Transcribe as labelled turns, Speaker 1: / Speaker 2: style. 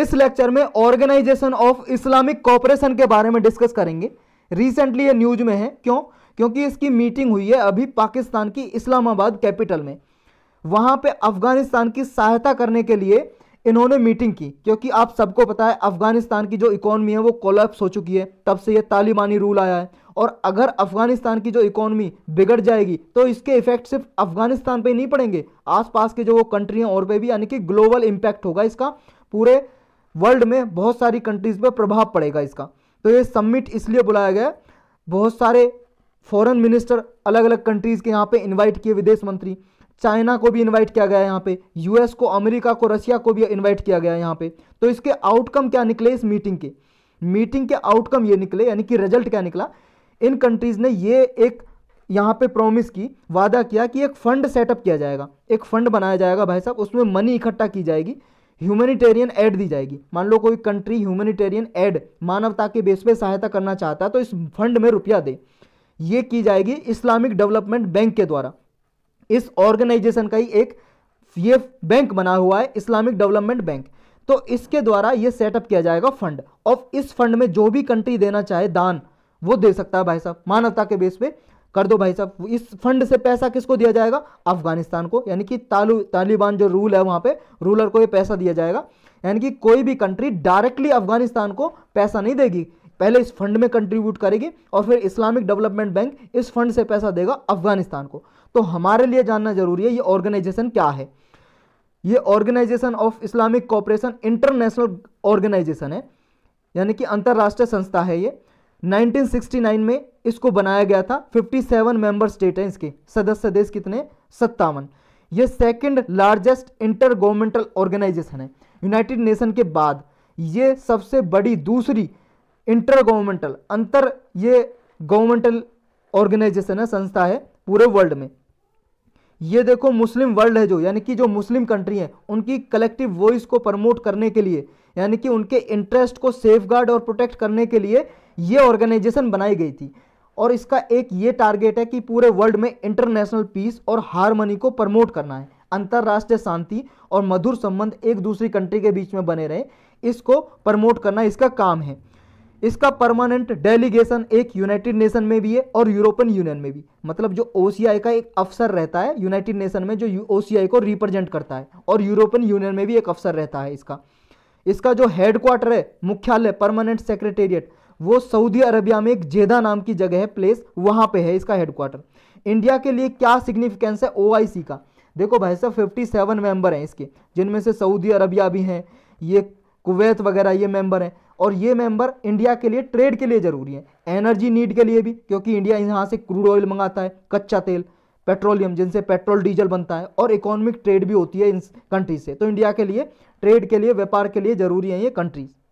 Speaker 1: इस लेक्चर में organisation of Islamic corporation के बारे में डिस्कस करेंगे रिसेंटली ये न्यूज में है क्यों क्योंकि इसकी मीटिंग हुई है अभी पाकिस्तान की इस्लामाबाद कैपिटल में वहां पे अफगानिस्तान की सहायता करने के लिए इन्होंने मीटिंग की क्योंकि आप सबको पता है अफगानिस्तान की जो इकोनॉमी है वो कोलैप्स हो चुकी है तब से ये तालिबानी रूल आया है और अगर अफगानिस्तान की जो इकोनॉमी बिगड़ जाएगी तो इसके इफेक्ट सिर्फ अफगानिस्तान पे नहीं पड़ेंगे आसपास के जो वो कंट्री हैं और पे भी यानी कि ग्लोबल इम्पैक्ट होगा इसका पूरे वर्ल्ड में बहुत सारी कंट्रीज पर प्रभाव पड़ेगा इसका तो ये समिट इसलिए बुलाया गया बहुत सारे फॉरेन मिनिस्टर अलग अलग कंट्रीज़ के यहाँ पे इनवाइट किए विदेश मंत्री चाइना को भी इनवाइट किया गया यहाँ पे यूएस को अमेरिका को रशिया को भी इनवाइट किया गया यहाँ पे तो इसके आउटकम क्या निकले इस मीटिंग के मीटिंग के आउटकम ये निकले यानी कि रिजल्ट क्या निकला इन कंट्रीज़ ने ये एक यहाँ पे प्रॉमिस की वादा किया कि एक फंड सेटअप किया जाएगा एक फंड बनाया जाएगा भाई साहब उसमें मनी इकट्ठा की जाएगी ह्यूमैनिटेरियन एड दी जाएगी मान लो कोई कंट्री ह्यूमैनिटेरियन एड मानवता के बेस पे सहायता करना चाहता है तो इस फंड में रुपया दे ये की जाएगी इस्लामिक डेवलपमेंट बैंक के द्वारा इस ऑर्गेनाइजेशन का ही एक ये बैंक बना हुआ है इस्लामिक डेवलपमेंट बैंक तो इसके द्वारा ये सेटअप किया जाएगा फंड और इस फंड में जो भी कंट्री देना चाहे दान वो दे सकता है भाई साहब मानवता के बेस पे कर दो भाई साहब इस फंड से पैसा किसको दिया जाएगा अफगानिस्तान को यानी कि तालिबान जो रूल है वहां पे रूलर को ये पैसा दिया जाएगा यानी कि कोई भी कंट्री डायरेक्टली अफगानिस्तान को पैसा नहीं देगी पहले इस फंड में कंट्रीब्यूट करेगी और फिर इस्लामिक डेवलपमेंट बैंक इस फंड से पैसा देगा अफगानिस्तान को तो हमारे लिए जानना जरूरी है ये ऑर्गेनाइजेशन क्या है ये organisation of Islamic cooperation international organisation है यानी कि अंतर्राष्ट्रीय संस्था है ये 1969 में इसको बनाया गया था 57 मेंबर स्टेट हैं इसके सदस्य देश कितने सत्तावन ये second largest intergovernmental organisation है यूनाइटेड नेशन के बाद ये सबसे बड़ी दूसरी इंटर गवर्नमेंटल अंतर ये गवर्नमेंटल ऑर्गेनाइजेशन है संस्था है पूरे वर्ल्ड में ये देखो मुस्लिम वर्ल्ड है जो यानी कि जो मुस्लिम कंट्री है उनकी कलेक्टिव वॉइस को प्रमोट करने के लिए यानी कि उनके इंटरेस्ट को सेफ और प्रोटेक्ट करने के लिए ये ऑर्गेनाइजेशन बनाई गई थी और इसका एक ये टारगेट है कि पूरे वर्ल्ड में इंटरनेशनल पीस और हारमनी को प्रमोट करना है अंतर्राष्ट्रीय शांति और मधुर संबंध एक दूसरी कंट्री के बीच में बने रहे इसको प्रमोट करना इसका काम है इसका परमानेंट डेलीगेशन एक यूनाइटेड नेशन में भी है और यूरोपियन यूनियन में भी मतलब जो ओ का एक अफसर रहता है यूनाइटेड नेशन में जो ओ को रिप्रेजेंट करता है और यूरोपियन यूनियन में भी एक अफसर रहता है इसका इसका जो हेडक्वार्टर है मुख्यालय परमानेंट सेक्रेटेरिएट वो सऊदी अरबिया में एक जेदा नाम की जगह है प्लेस वहाँ पे है इसका हेडक्वार्टर इंडिया के लिए क्या सिग्निफिकेंस है ओ का देखो भाई साहब फिफ्टी सेवन मेम्बर हैं इसके जिनमें से सऊदी अरबिया भी हैं ये कुवैत वगैरह ये मेंबर हैं और ये मेंबर इंडिया के लिए ट्रेड के लिए ज़रूरी है एनर्जी नीड के लिए भी क्योंकि इंडिया यहाँ से क्रूड ऑयल मंगाता है कच्चा तेल पेट्रोलियम जिनसे पेट्रोल डीजल बनता है और इकोनॉमिक ट्रेड भी होती है इन कंट्रीज से तो इंडिया के लिए ट्रेड के लिए व्यापार के लिए ज़रूरी है ये कंट्रीज़